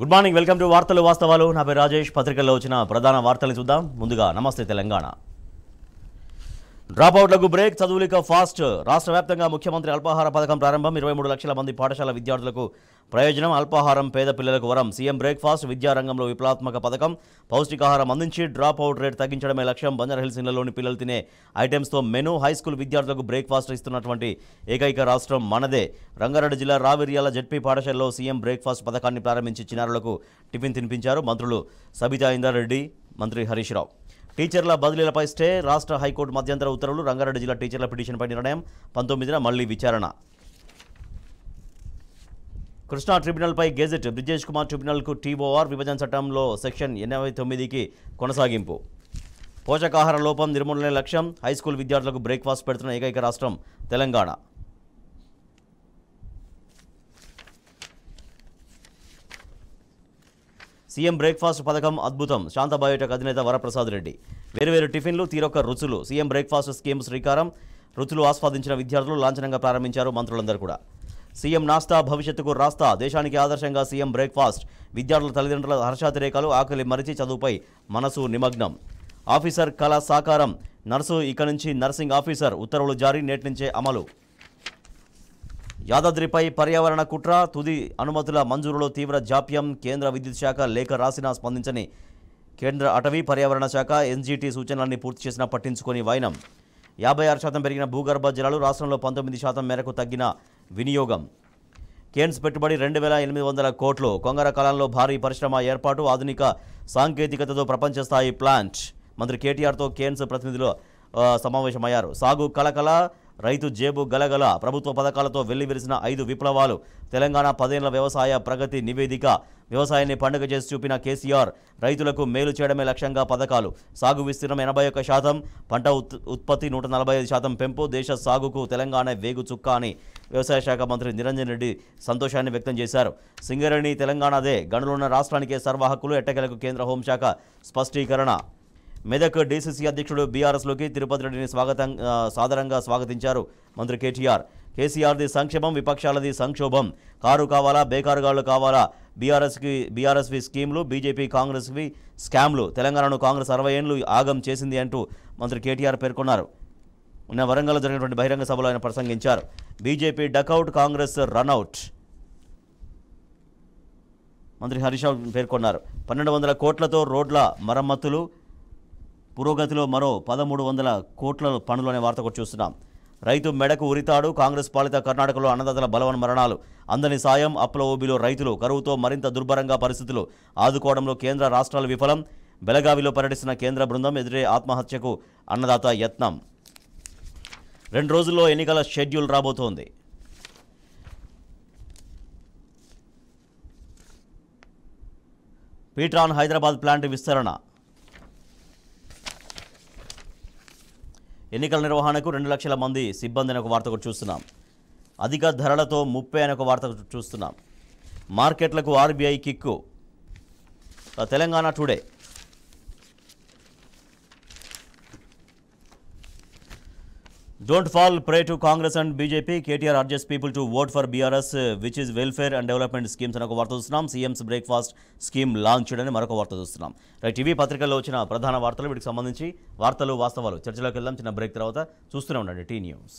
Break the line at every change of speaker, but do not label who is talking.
good morning welcome to వార్తలు వాస్తవాలు నా పేరు రాజేష్ పత్రికల్లో వచ్చిన ప్రధాన వార్తలు చూద్దాం ముందుగా నమస్తే తెలంగాణ డ్రాపౌట్లకు బ్రేక్ చదువులిక ఫాస్ట్ రాష్ట్ర వ్యాప్తంగా ముఖ్యమంత్రి అల్పాహార పథకం ప్రారంభం ఇరవై మూడు లక్షల మంది పాఠశాల విద్యార్థులకు ప్రయోజనం అల్పాహారం పేద పిల్లలకు వరం సీఎం బ్రేక్ఫాస్ట్ విద్యారంగంలో విప్లవాత్మక పథకం పౌష్టికాహారం అందించి డ్రాప్ అవుట్ రేట్ తగ్గించడమే లక్ష్యం బంజారాహిల్స్ ఇళ్లలోని పిల్లలు తినే ఐటమ్స్తో మెను హైస్కూల్ విద్యార్థులకు బ్రేక్ఫాస్ట్ ఇస్తున్నటువంటి ఏకైక రాష్ట్రం మనదే రంగారెడ్డి జిల్లా రావిర్యాల జడ్పీ పాఠశాలలో సీఎం బ్రేక్ఫాస్ట్ పథకాన్ని ప్రారంభించి చిన్నారులకు టిఫిన్ తినిపించారు మంత్రులు సబితా ఇందారెడ్డి మంత్రి హరీష్ రావు టీచర్ల బదిలీలపై స్టే రాష్ట్ర హైకోర్టు మధ్యంతర ఉత్తర్వులు రంగారెడ్డి జిల్లా టీచర్ల పిటిషన్పై నిర్ణయం పంతొమ్మిదిన మళ్లీ విచారణ కృష్ణా ట్రిబ్యునల్పై గెజెట్ బ్రిజేష్ కుమార్ ట్రిబ్యునల్కు టీఓఆర్ విభజన చట్టంలో సెక్షన్ ఎనభై తొమ్మిదికి కొనసాగింపు పోషకాహార లోపం నిర్మూలనే లక్ష్యం హైస్కూల్ విద్యార్థులకు బ్రేక్ఫాస్ట్ పెడుతున్న ఏకైక రాష్ట్రం తెలంగాణ సీఎం బ్రేక్ఫాస్ట్ పథకం అద్భుతం శాంత బయోటెక్ అధినేత వరప్రసాద్ రెడ్డి వేరువేరు టిఫిన్లు తీరొక్క రుచులు సీఎం బ్రేక్ఫాస్ట్ స్కీమ్ శ్రీకారం రుచులు ఆస్వాదించిన విద్యార్థులు లాంఛనంగా ప్రారంభించారు మంత్రులందరూ కూడా సీఎం నాస్తా భవిష్యత్తుకు రాస్తా దేశానికి ఆదర్శంగా సీఎం బ్రేక్ఫాస్ట్ విద్యార్థుల తల్లిదండ్రుల హర్షాతిరేకాలు ఆకలి మరిచి చదువుపై మనసు నిమగ్నం ఆఫీసర్ కళ సాకారం నర్సు ఇక నుంచి నర్సింగ్ ఆఫీసర్ ఉత్తర్వులు జారీ నేటి నుంచే అమలు యాదాద్రిపై పర్యావరణ కుట్ర తుది అనుమతుల మంజూరులో తీవ్ర జాప్యం కేంద్ర విద్యుత్ శాఖ లేఖ రాసిన స్పందించని కేంద్ర అటవీ పర్యావరణ శాఖ ఎన్జీటీ సూచనలన్నీ పూర్తి చేసినా పట్టించుకొని వైనం యాభై ఆరు శాతం పెరిగిన భూగర్భ జలాలు రాష్ట్రంలో పంతొమ్మిది శాతం మేరకు తగ్గిన వినియోగం కేన్స్ పెట్టుబడి రెండు వేల ఎనిమిది వందల కోట్లు కొంగర కాలంలో భారీ పరిశ్రమ ఏర్పాటు ఆధునిక సాంకేతికతతో ప్రపంచ స్థాయి ప్లాంట్ మంత్రి కేటీఆర్తో కేన్స్ ప్రతినిధులు సమావేశమయ్యారు సాగు కళకళ రైతు జేబు గలగల ప్రభుత్వ పథకాలతో వెల్లివిరిసిన ఐదు విప్లవాలు తెలంగాణ పదేళ్ల వ్యవసాయ ప్రగతి నివేదిక వ్యవసాయాన్ని పండుగ చేసి చూపిన కేసీఆర్ రైతులకు మేలు చేయడమే లక్ష్యంగా పథకాలు సాగు విస్తీర్ణం ఎనభై ఒక్క శాతం పంట ఉత్పత్తి నూట నలభై ఐదు శాతం పెంపు దేశ సాగుకు తెలంగాణ వేగు చుక్క అని వ్యవసాయ శాఖ మంత్రి నిరంజన్ రెడ్డి సంతోషాన్ని వ్యక్తం చేశారు సింగరేణి తెలంగాణదే గనులున్న రాష్ట్రానికే సర్వ హక్కులు ఎట్టకేలకు కేంద్ర హోంశాఖ స్పష్టీకరణ మెదక్ డీసీసీ అధ్యక్షుడు బీఆర్ఎస్లోకి తిరుపతి రెడ్డిని స్వాగతం సాధారణంగా స్వాగతించారు మంత్రి కేటీఆర్ కేసీఆర్ది సంక్షేమం విపక్షాలది సంక్షోభం కారు కావాలా బేకారుగాళ్లు కావాలా బీఆర్ఎస్కి బీఆర్ఎస్వి స్కీమ్లు బీజేపీ కాంగ్రెస్వి స్కామ్లు తెలంగాణను కాంగ్రెస్ అరవై ఏళ్ళు ఆగం చేసింది అంటూ మంత్రి కేటీఆర్ పేర్కొన్నారు ఉన్న వరంగల్లో జరిగినటువంటి బహిరంగ సభలో ఆయన ప్రసంగించారు బీజేపీ డకౌట్ కాంగ్రెస్ రన్అవుట్ మంత్రి హరీష్ పేర్కొన్నారు పన్నెండు వందల కోట్లతో రోడ్ల మరమ్మతులు పురోగతిలో మరో పదమూడు వందల కోట్ల పనులు అనే వార్త కూడా చూస్తున్నాం రైతు మెడకు ఉరితాడు కాంగ్రెస్ పాలిత కర్ణాటకలో అన్నదాతల బలవన్ మరణాలు అందని సాయం అప్పుల ఓబీలో రైతులు కరువుతో మరింత దుర్భరంగా పరిస్థితులు ఆదుకోవడంలో కేంద్ర రాష్ట్రాలు విఫలం బెలగావిలో పర్యటిస్తున్న కేంద్ర బృందం ఎదురే ఆత్మహత్యకు అన్నదాత యత్నం రెండు రోజుల్లో ఎన్నికల షెడ్యూల్ రాబోతోంది పీట్రాన్ హైదరాబాద్ ప్లాంట్ విస్తరణ ఎన్నికల నిర్వహణకు రెండు లక్షల మంది సిబ్బంది అనే ఒక వార్త కూడా చూస్తున్నాం అధిక ధరలతో ముప్పై అనే ఒక వార్త చూస్తున్నాం మార్కెట్లకు RBI kick Telangana today don't fall prey to Congress and BJP KTR urges people to vote for BRS which is welfare and development schemes అని ఒక వార్త చూస్తున్నాం సీఎంస్ బ్రేక్ఫాస్ట్ స్కీమ్ లాంచ్ చేయడని మరొక వార్త చూస్తున్నాం రైట్ టీవీ పత్రికల్లో వచ్చిన ప్రధాన వార్తలు వీటికి సంబంధించి వార్తలు వాస్తవాలు చర్చలోకి వెళ్దాం చిన్న బ్రేక్ తర్వాత చూస్తూనే ఉండండి టీ న్యూస్